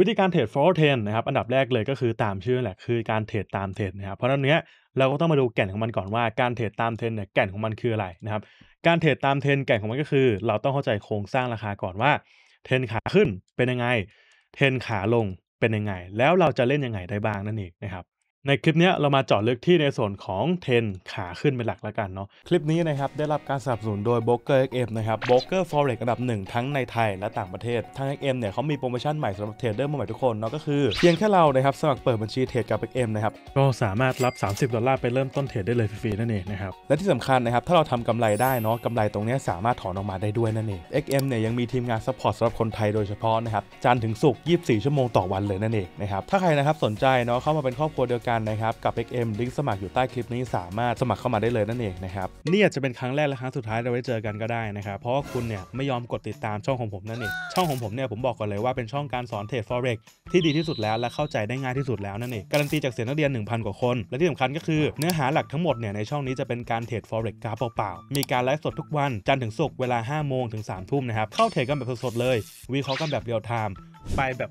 วิธีการเทรดฟอร์เทนนะครับอันดับแรกเลยก็คือตามชื่อแหละคือการเทรดตามเทรดนะครับเพราะัอนนี้เราก็ต้องมาดูแก่นของมันก่อนว่าการเทรดตามเทรนเนี่ยแก่นของมันคืออะไรนะครับการเทรดตามเทรนแก่นของมันก็คือ เราต้องเข้าใจโครงสร้างราคาก่อนว่าเทรนขาขึ้นเป็นยังไงเทรนขาลงเป็นยังไง แล้วเราจะเล่นยังไงได้บ้างนั่นเองนะครับในคลิปนี้เรามาเจาะลึกที่ในส่วนของเทนขาขึ้นเป็นหลักแล้วกันเนาะคลิปนี้นะครับได้รับการสนับสนุนโดย b r o ก e r XM นะครับ b r o k e ฟ Forex อระดับหนึ่งทั้งในไทยและต่างประเทศทาง็กเนี่ยเขามีโปรโมชั่นใหม่สำหรับเทรดเดอร์มือใหม่ทุกคนเนาะก็คือเพียงแค่เรานะครับสมัครเปิดบัญชีเทรดกับเอ็มนะครับ ก็สามารถรับ 30 ดอลลาร์ไปเริ่มต้นเทรดได้เลยฟรีๆนั่นเองนะครับและที่สำคัญนะครับถ้าเราทำกำไรได้เนาะกำไรตรงนี้สามารถถอนออกมาได้ด้วยนั่นเองเอ็กเนี่ยยังมีทีมงานซัพพอร์ตสำหรับคนไทยโดยเฉพาะนะครับจันถึงศุกร์24 ชั่วโมงต่อวันเลยนั่นเองนะครับถ้าใครนะครับสนใจเนาะเข้ามาเป็นครอบครัวเดียวกันกันนะครับกับ XM ลิงก์สมัครอยู่ใต้คลิปนี้สามารถสมัครเข้ามาได้เลยนั่นเองนะครับนี่อาจจะเป็นครั้งแรกและครั้งสุดท้ายเราไว้เจอกันก็ได้นะครับ เพราะาคุณเนี่ยไม่ยอมกดติดตามช่องของผมนั่นเองช่องของผมเนี่ยผมบอกก่อนเลยว่าเป็นช่องการสอนเทรด forex ที่ดีที่สุดแล้วและเข้าใจได้ง่ายที่สุดแล้วนั่นเองการันตีจากเสียงนักเรียน 1,000กว่าคน และที่สำคัญก็คือเนื้อหาหลักทั้งหมดเนี่ยในช่องนี้จะเป็นการเทรด forex กราฟเปล่าๆมีการไลฟ์สดทุกวันจันทร์ถึงศุกร์เวลา5โมงถึง3ทุ่มนะครับเข้าเทรดกันแบบสดๆเลย วิเคราะห์กันแบบเรียลไทม์ไปแบบ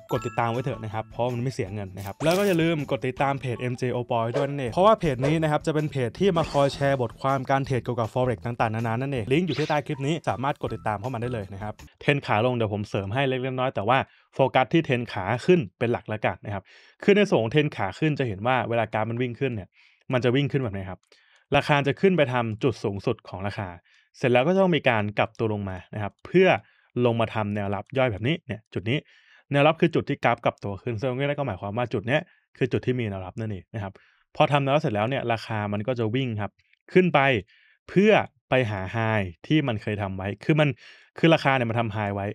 กดติดตามไว้เถอะนะครับ เพราะมันไม่เสียเงินนะครับ แล้วก็อย่าลืมกดติดตามเพจ MJ o p o y ด้วยนั่นเองเพราะว่าเพจนี้นะครับ จะเป็นเพจที่มาคอยแชร์บทความการเทรดเกี่ยวกับ forex ต่างๆ นานา นั่นเอง ลิงก์อยู่ที่ใต้คลิปนี้ สามารถกดติดตามเข้ามาได้เลยนะครับ เทนขาลง เดี๋ยวผมเสริมให้เล็กๆน้อยแต่ว่าโฟกัสที่เทนขาขึ้นเป็นหลักละกันนะครับคือในส่วนของเทนขาขึ้นจะเห็นว่าเวลาการมันวิ่งขึ้นเนี่ย มันจะวิ่งขึ้นแบบนี้ครับ ราคาจะขึ้นไปทำจุดสูงสุดของราคา เสร็จแล้วก็ต้องมีการกลับตัวลงมานะครับ เพื่อลงมาทำแนวรับย่อยแบบนี้เนี่ย จุดนี้แนวรับคือจุดที่กราฟกลับตัวขึ้นซึ่งนี่ก็หมายความว่าจุดนี้คือจุดที่มีแนวรับนั่นเองนะครับพอทำแนวรับเสร็จแล้วเนี่ยราคามันก็จะวิ่งครับขึ้นไปเพื่อไปหาไฮที่มันเคยทำไว้คือมันคือราคาเนี่ยมันทำไฮไว้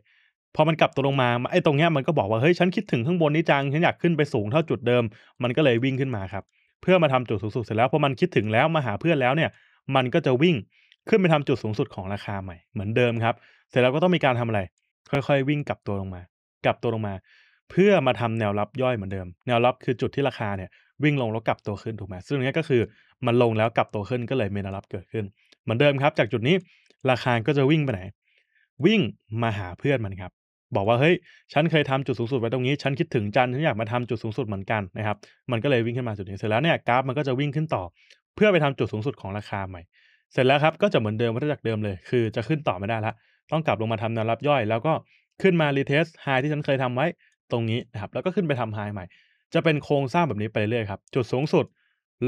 พอมันกลับตัวลงมาไอ้ตรงเนี้ยมันก็บอกว่าเฮ้ยฉันคิดถึงข้างบนนี้จังฉันอยากขึ้นไปสูงเท่าจุดเดิม มันก็เลยวิ่งขึ้นมาครับ เพื่อมาทำจุดสูงสุดเสร็จแล้วพอมันคิดถึงแล้วมาหาเพื่อนแล้วเนี่ยมันก็จะวิ่งขึ้นไปทำจุดสูงสุดของราคาใหม่ เหมือนเดิมครับ เสร็จแล้วก็ต้องมีการทำอะไร ค่อยๆวิ่งกลับตัวลงมากลับตัวลงมา เพื่อมาทำแนวรับย่อยเหมือนเดิม แนวรับคือจุดที่ราคาเนี่ยวิ่งลงแล้วกลับตัวขึ้นถูกไหมซึ่งตรงนี้ก็คือมันลงแล้วกลับตัวขึ้นก็เลยมีแนวรับเกิดขึ้น เหมือนเดิมครับ จากจุดนี้ราคาก็จะวิ่งไปไหน วิ่งมาหาเพื่อนมันครับ บอกว่าเฮ้ยฉันเคยทำจุดสูงสุดไว้ตรงนี้ ฉันคิดถึงจันฉันอยากมาทำจุดสูงสุดเหมือนกันนะครับ มันก็เลยวิ่งขึ้นมาจุดนี้เสร็จแล้วเนี่ยกราฟมันก็จะวิ่งขึ้นต่อ เพื่อไปทำจุดสูงสุดของราคาใหม่ เสร็จแล้วครับก็จะเหมือนเดิมวัฏจักรเดิมเลย คือจะขึ้นต่อไม่ได้ละต้องกลับลงมาทำแนวรับย่อยแล้วก็ขึ้นมารีเทสไฮที่ฉันเคยทำไว้ตรงนี้นะครับแล้วก็ขึ้นไปทำไฮใหม่ จะเป็นโครงสร้างแบบนี้ไปเรื่อยครับ จุดสูงสุด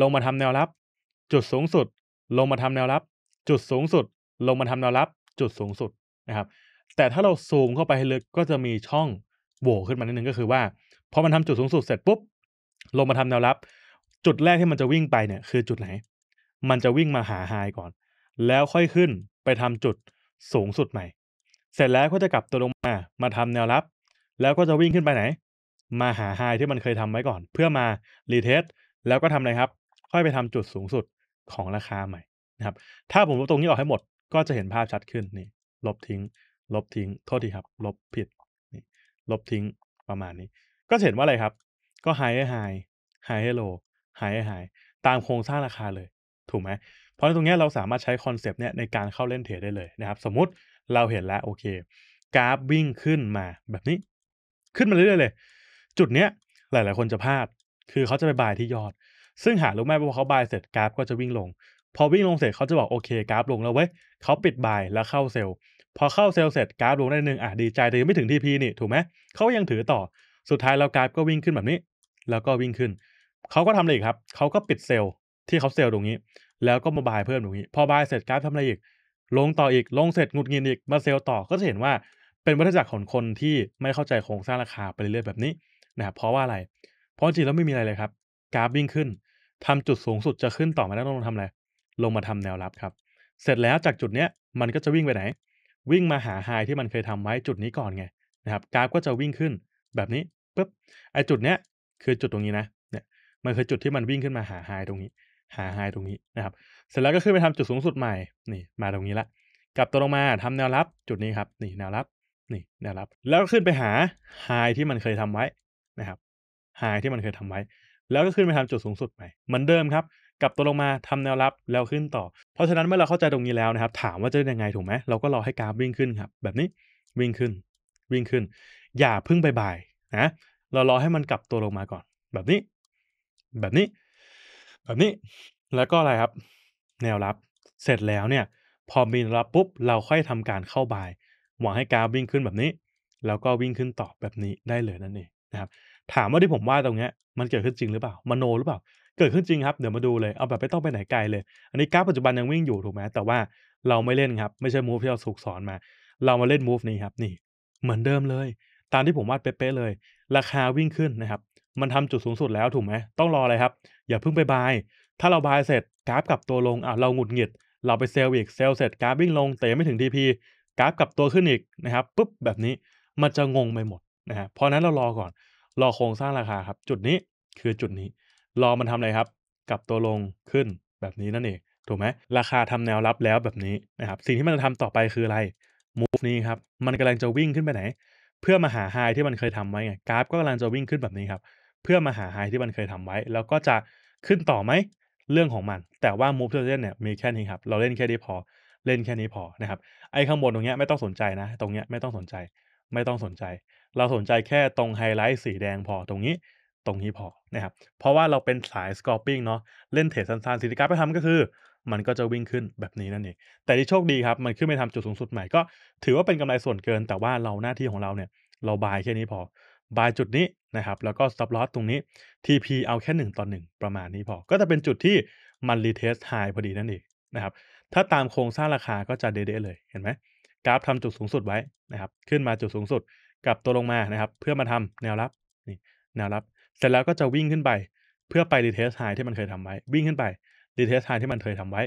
ลงมาทำแนวรับ จุดสูงสุดลงมาทำแนวรับ จุดสูงสุดลงมาทำแนวรับ จุดสูงสุดนะครับ แต่ถ้าเราซูมเข้าไปให้ลึก ก็จะมีช่องโหว่ขึ้นมานิดนึงก็คือว่าพอมันทำ จุดสูงสุดเสร็จปุ๊บ ลงมาทำแนวรับ จุดแรกที่มันจะวิ่งไปเนี่ยคือจุดไหนมันจะวิ่งมาหาไฮก่อน แล้วค่อยขึ้นไปทำจุดสูงสุดใหม่เสร็จแล้วก็จะกลับตัวลงมามาทำแนวรับ แล้วก็จะวิ่งขึ้นไปไหน มาหาไฮที่มันเคยทำไว้ก่อน เพื่อมารีเทสแล้วก็ทำอะไรครับ ค่อยไปทำจุดสูงสุดของราคาใหม่นะครับ ถ้าผมลบตรงนี้ออกให้หมด ก็จะเห็นภาพชัดขึ้นนี่ลบทิ้ง ลบทิ้ง โทษทีครับลบผิดนี่ลบทิ้งประมาณนี้ ก็เห็นว่าอะไรครับ ก็ไฮให้ไฮไฮให้โลไฮให้ไฮตามโครงสร้างราคาเลยถูกไหมเพราะตรงนี้เราสามารถใช้คอนเซปต์เนี่ยในการเข้าเล่นเทรดได้เลยนะครับ สมมติเราเห็นแล้ว โอเค กราฟวิ่งขึ้นมาแบบนี้ ขึ้นมาเรื่อย ๆ เลย จุดเนี้ยหลายๆ คนจะพลาด คือเขาจะไปบายที่ยอด ซึ่งหารู้ไหม่พอเขาบายเสร็จ กราฟก็จะวิ่งลง พอวิ่งลงเสร็จเขาจะบอกโอเคกราฟลงแล้วเว้ยเขาปิดบายแล้วเข้าเซลล์พอเข้าเซลล์เสร็จกราฟลงได้หนึ่งอ่ะดีใจแต่ยังไม่ถึงทีพีนี่ ถูกไหมเขายังถือต่อ สุดท้ายแล้วกราฟก็วิ่งขึ้นแบบนี้ แล้วก็วิ่งขึ้นเขาก็ทำอะไรอีกครับเขาก็ปิดเซลล์ที่เขาเซลล์ตรงนี้ แล้วก็มาบายเพิ่มตรงนี้พอบายเสร็จกราฟทำอะไรอีกลงต่ออีกลงเสร็จงุดงินอีกมาเซลต่อก็จะเห็นว่าเป็นวัฏจักรของคนที่ไม่เข้าใจโครงสร้างราคาไปเรื่อยๆแบบนี้นะครับเพราะว่าอะไรเพราะจริงแล้วไม่มีอะไรเลยครับ กราฟวิ่งขึ้นทำจุดสูงสุดจะขึ้นต่อมาแล้วต้องทำอะไร ลงมาทำแนวรับครับ เสร็จแล้วจากจุดเนี้ยมันก็จะวิ่งไปไหน วิ่งมาหาไฮที่มันเคยทำไว้จุดนี้ก่อนไงนะครับกราฟก็จะวิ่งขึ้นแบบนี้ปุ๊บไอจุดเนี้ยคือจุดตรงนี้นะเนี่ยมันคือจุดที่มันวิ่งขึ้นมาหาไฮตรงนี้หาไฮตรงนี้นะครับ เสร็จแล้วก็ขึ้นไปทำจุดสูงสุดใหม่นี่มาตรงนี้ละกลับตัวลงมาทำแนวรับจุดนี้ครับ นี่แนวรับ นี่ แนวรับ แล้วก็ขึ้นไปหาไฮที่มันเคยทำไว้นะครับไฮที่มันเคยทำไว้ แล้วก็ขึ้นไปทำจุดสูงสุดใหม่เหมือนเดิมครับ กลับตัวลงมาทำแนวรับแล้วขึ้นต่อ เพราะฉะนั้นเมื่อเราเข้าใจตรงนี้แล้วนะครับ ถามว่าจะยังไงถูกไหมเราก็รอให้กราฟวิ่งขึ้นครับ แบบนี้วิ่งขึ้น วิ่งขึ้น อย่าพึ่งบ่ายนะเรารอให้มันกลับตัวลงมาก่อน แบบนี้ แบบนี้แบบนี้แล้วก็อะไรครับ แนวรับเสร็จแล้วเนี่ย พอมีรับปุ๊บ เราค่อยทำการเข้าบาย หวังให้กราฟวิ่งขึ้นแบบนี้ แล้วก็วิ่งขึ้นต่อแบบนี้ได้เลยนั่นเองนะครับ ถามว่าที่ผมว่าตรงเนี้ยมันเกิดขึ้นจริงหรือเปล่ามโนหรือเปล่า เกิดขึ้นจริงครับเดี๋ยวมาดูเลยเอาแบบไม่ต้องไปไหนไกล เลย อันนี้กราฟปัจจุบันยังวิ่งอยู่ถูกไหมแต่ว่าเราไม่เล่นครับ ไม่ใช่มูฟที่เราสุกสอนมาเรามาเล่นมูฟนี้ครับนี่เหมือนเดิมเลย ตามที่ผมวาดเป๊ะเลย ราคาวิ่งขึ้นนะครับมันทำจุดสูงสุดแล้วถูกไหมต้องรออะไรครับ อย่าเพิ่งไปบาย ถ้าเราบายเสร็จกราฟกลับตัวลงอ่ะเราหงุดหงิด เราไปเซลล์อีกเซลล์เสร็จกราฟวิ่งลงแต่ไม่ถึงทีพีกราฟกลับตัวขึ้นอีกนะครับปุ๊บ แบบนี้มันจะงงไปหมดนะฮะเพราะนั้นเรารอก่อน รอโครงสร้างราคา ครับ จุดนี้คือจุดนี้รอมันทำอะไรครับกลับตัวลงขึ้นแบบนี้นั่นเองถูกไหมราคาทำแนวรับแล้วแบบนี้นะครับสิ่งที่มันจะทำต่อไปคืออะไรมูฟนี้ครับมันกำลังจะวิ่งขึ้นไปไหน เพื่อมาหาไฮที่มันเคยทำไว้ไงกราฟ ก็กำลังจะวิ่งขึ้นแบบนี้ครับพื่อมาหาไฮที่มันเคยทำไว้ แล้วก็จะขึ้นต่อไหมเรื่องของมัน แต่ว่ามูฟที่เราเล่นเนี่ยมีแค่นี้ครับเราเล่นแค่นี้พอ เล่นแค่นี้พอนะครับไอ้ข้างบนตรงเนี้ยไม่ต้องสนใจนะ ตรงเนี้ยไม่ต้องสนใจไม่ต้องสนใจ เราสนใจแค่ตรงไฮไลท์สีแดงพอตรงนี้ตรงนี้พอนะครับเพราะว่าเราเป็นสายกอร์ปิ้งเนาะเล่นเทรดสั้นๆสิ่งที่การไปทำก็คือ มันก็จะวิ่งขึ้นแบบนี้นั่นเองแต่ที่โชคดีครับมันขึ้นไปทำจุดสูงสุดใหม่ก็ถือว่าเป็นกำไรส่วนเกินแต่ว่าเราหน้าที่ของเราเนี่ยเราบายแค่นี้พอบายจุดนี้นะครับ แล้วก็ stop loss ตรงนี้ TP เอาแค่1ต่อ1ประมาณนี้พอ ก็จะเป็นจุดที่มันรีเทสไฮพอดีนั่นเองนะครับ ถ้าตามโครงสร้างราคาก็จะเด๊ะเลยเห็นไหม กราฟทำจุดสูงสุดไว้นะครับ ขึ้นมาจุดสูงสุดกับตัวลงมานะครับ เพื่อมาทำแนวรับนี่แนวรับเสร็จแล้วก็จะวิ่งขึ้นไปเพื่อไปรีเทสไฮที่มันเคยทำไว้ วิ่งขึ้นไปรีเทสไฮที่มันเคยทำไว้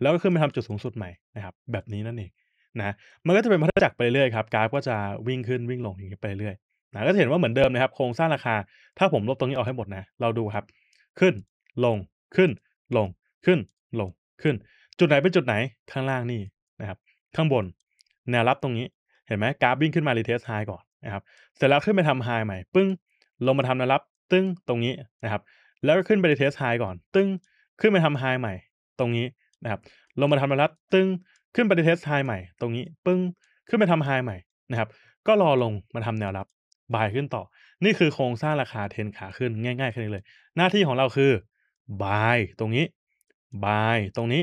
แล้วก็ขึ้นมาทำจุดสูงสุดใหม่นะครับแบบนี้นั่นเองนะมันก็จะเป็นพัฒจักรไปเรื่อยครับกราฟก็จะวิ่งขึ้นวิ่งลงอย่างนี้ไปเรื่อยนะก็จะเห็นว่าเหมือนเดิมนะครับโครงสร้างราคา ถ้าผมลบตรงนี้ออกให้หมดนะเราดูครับ ขึ้นลงขึ้น ลงขึ้นลงขึ้น จุดไหนเป็นจุดไหนข้างล่างนี่นะครับข้างบนแนวรับตรงนี้ เห็นไหมกราฟวิ่งขึ้นมารีเทสไฮก่อนนะครับ เสร็จแล้วขึ้นไปทำไฮใหม่ปึ้งลงมาทำแนวรับตึ้งตรงนี้นะครับแล้วก็ขึ้นไปรีเทสไฮก่อน ตึ้งขึ้นไปทำไฮใหม่ตรงนี้นะครับลงมาทำแนวรับตึ้งขึ้นไปรีเทสไฮใหม่ตรงนี้ ปึ้งขึ้นไปทำไฮใหม่นะครับก็รอลงมาทำแนวรับบายขึ้นต่อนี่คือโครงสร้างราคาเทนขาขึ้นง่ายๆแค่นี้เลย หน้าที่ของเราคือบายตรงนี้บายตรงนี้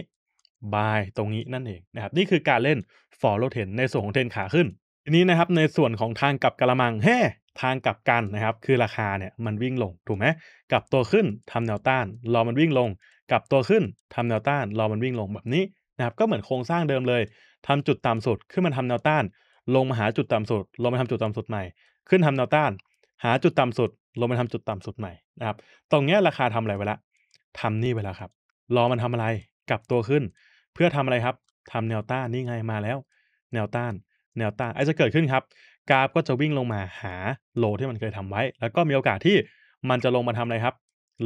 บายตรงนี้นั่นเองนะครับ นี่คือการเล่น follow t r e n ในส่วนของเทนขาขึ้นทีนี้นะครับในส่วนของทางกับกระมังแฮ่ทางกลับกันนะครับ คือราคาเนี่ยมันวิ่งลงถูกไหมกลับตัวขึ้นทำแนวต้าน รอมันวิ่งลง กลับตัวขึ้น ทำแนวต้าน รอมันวิ่งลงแบบนี้นะครับ ก็เหมือนโครงสร้างเดิมเลย ทำจุดต่ำสุด ขึ้นมาทำแนวต้าน ลงมาหาจุดต่ำสุด ลงมาทำจุดต่ำสุดใหม่ขึ้นทำแนวต้าน หาจุดต่ำสุด ลงมาทำจุดต่ำสุดใหม่นะครับตรงเนี้ยราคาทำอะไรไว้ละ ทำนี่ไปแล้วครับ รอมันทำอะไร กลับตัวขึ้น เพื่อทำอะไรครับ ทำแนวต้านนี่ไงมาแล้ว แนวต้าน แนวต้านไอ้จะเกิดขึ้นครับกราฟก็จะวิ่งลงมาหาโลที่มันเคยทำไว้ แล้วก็มีโอกาสที่มันจะลงมาทำอะไรครับ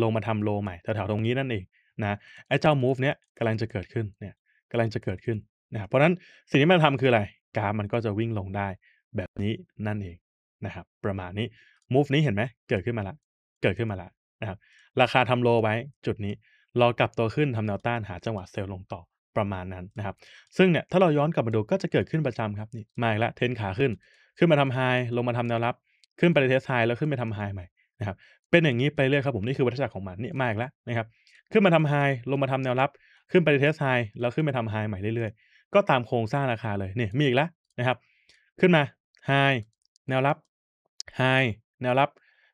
ลงมาทำโลใหม่แถวๆตรงนี้นั่นเองนะไอ้เจ้า move เนี้ยกำลังจะเกิดขึ้นเนี่ยกำลังจะเกิดขึ้นนะเพราะนั้นสิ่งที่มันทำคืออะไรกราฟมันก็จะวิ่งลงได้แบบนี้นั่นเองนะครับประมาณนี้ move นี้เห็นไหม เกิดขึ้นมาละเกิดขึ้นมาละนะครับราคาทำโลไว้จุดนี้ รอกลับตัวขึ้นทำแนวต้านหาจังหวะเซลล์ลงต่อประมาณนั้นนะครับซึ่งเนี่ยถ้าเราย้อนกลับมาดูก็จะเกิดขึ้นประจำครับนี่มาอีกละเทนขาขึ้น ขึ้นมาทำไฮลงมาทำแนวรับ ขึ้นไปเทสไฮแล้วขึ้นไปทำไฮใหม่นะครับเป็นอย่างนี้ไปเรื่อยครับผมนี่คือวัฏจักรของมันนี่มาอีกแล้วนะครับขึ้นมาทำไฮลงมาทำแนวรับ ขึ้นไปเทสไฮแล้วขึ้นไปทำไฮใหม่เรื่อยๆก็ตามโครงสร้างราคาเลยนี่มีอีกแล้วนะครับขึ้นมาไฮแนวรับ h i g แนวรับ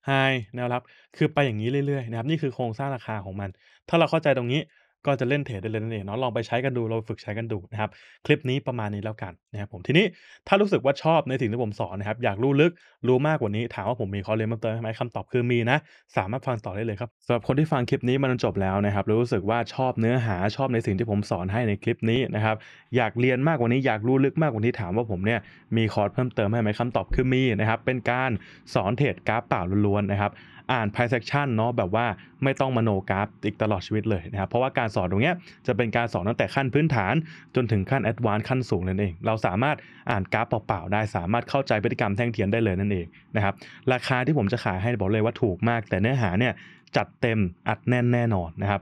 h i g แนวรับ คือไปอย่างนี้เรื่อย ๆนะครับ นี่คือโครงสร้างราคาของมัน ถ้าเราเข้าใจตรงนี้ก็จะเล่นเทรดได้เลยนั่นเองเนาะลองไปใช้กันดูเราฝึกใช้กันดูนะครับคลิปนี้ประมาณนี้แล้วกันนะครับผมทีนี้ถ้ารู้สึกว่าชอบในสิ่งที่ผมสอนนะครับ อยากรู้ลึกรู้มากกว่านี้ ถามว่าผมมีข้อเรียนเพิ่มเติมไหมคำตอบคือมีนะสามารถฟังต่อได้เลยครับสำหรับคนที่ฟังคลิปนี้มันจบแล้วนะครับ รู้สึกว่าชอบเนื้อหาชอบในสิ่งที่ผมสอนให้ในคลิปนี้นะครับ อยากเรียนมากกว่านี้อยากรู้ลึกมากกว่านี้ถามว่าผมเนี่ยมีคอร์สเพิ่มเติมไหมคำตอบคือมีนะครับเป็นการสอนเทรดกราฟเปล่าล้วน ๆ นะครับอ่าน price action เนาะแบบว่าไม่ต้องมโนกราฟอีกตลอดชีวิตเลยนะครับเพราะว่าการสอนตรงเนี้ยจะเป็นการสอนตั้งแต่ขั้นพื้นฐานจนถึงขั้นแอดวานซ์ขั้นสูงนั่นเองเราสามารถอ่านกราฟเปล่า ๆ ได้สามารถเข้าใจพฤติกรรมแท่งเทียนได้เลยนั่นเองนะครับราคาที่ผมจะขายให้บอกเลยว่าถูกมาก แต่เนื้อหาเนี่ยจัดเต็มอัดแน่นแน่นอนนะครับ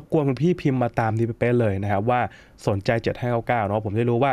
บกวนพี่พิมพ์มาตามนี้เป๊ะเลยนะครับว่าสนใจ7 5้9เนาะผมได้รู้ว่า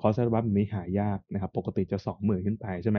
คอร์สอัลบั้มนี้หายากนะครับ ปกติจะ20,000ขึ้นไปใช่ไหม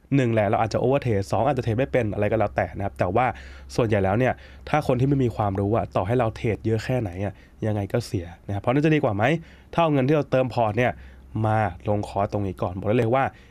หนึ่งแหละเราอาจจะโอเวอร์เทสสองอาจจะเทรดไม่เป็นอะไรก็แล้วแต่นะครับ แต่ว่าส่วนใหญ่แล้วเนี่ยถ้าคนที่ไม่มีความรู้อะต่อให้เราเทรดเยอะแค่ไหนอะยังไงก็เสียนะครับเพราะนั่นจะดีกว่าไหมถ้าเอาเงินที่เราเติมพอร์ตเนี่ยมาลงคอร์ตรงนี้ก่อนบอกได้เลยว่า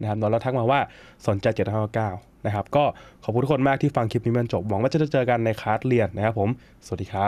นะครับ์เราทักมาว่าสนใจ7้9นะครับก็ขอบคุณทุกคนมากที่ฟังคลิปนี้มันจบ หวังว่าจะเจอกันในคลาสเรียนนะครับผม สวัสดีครับ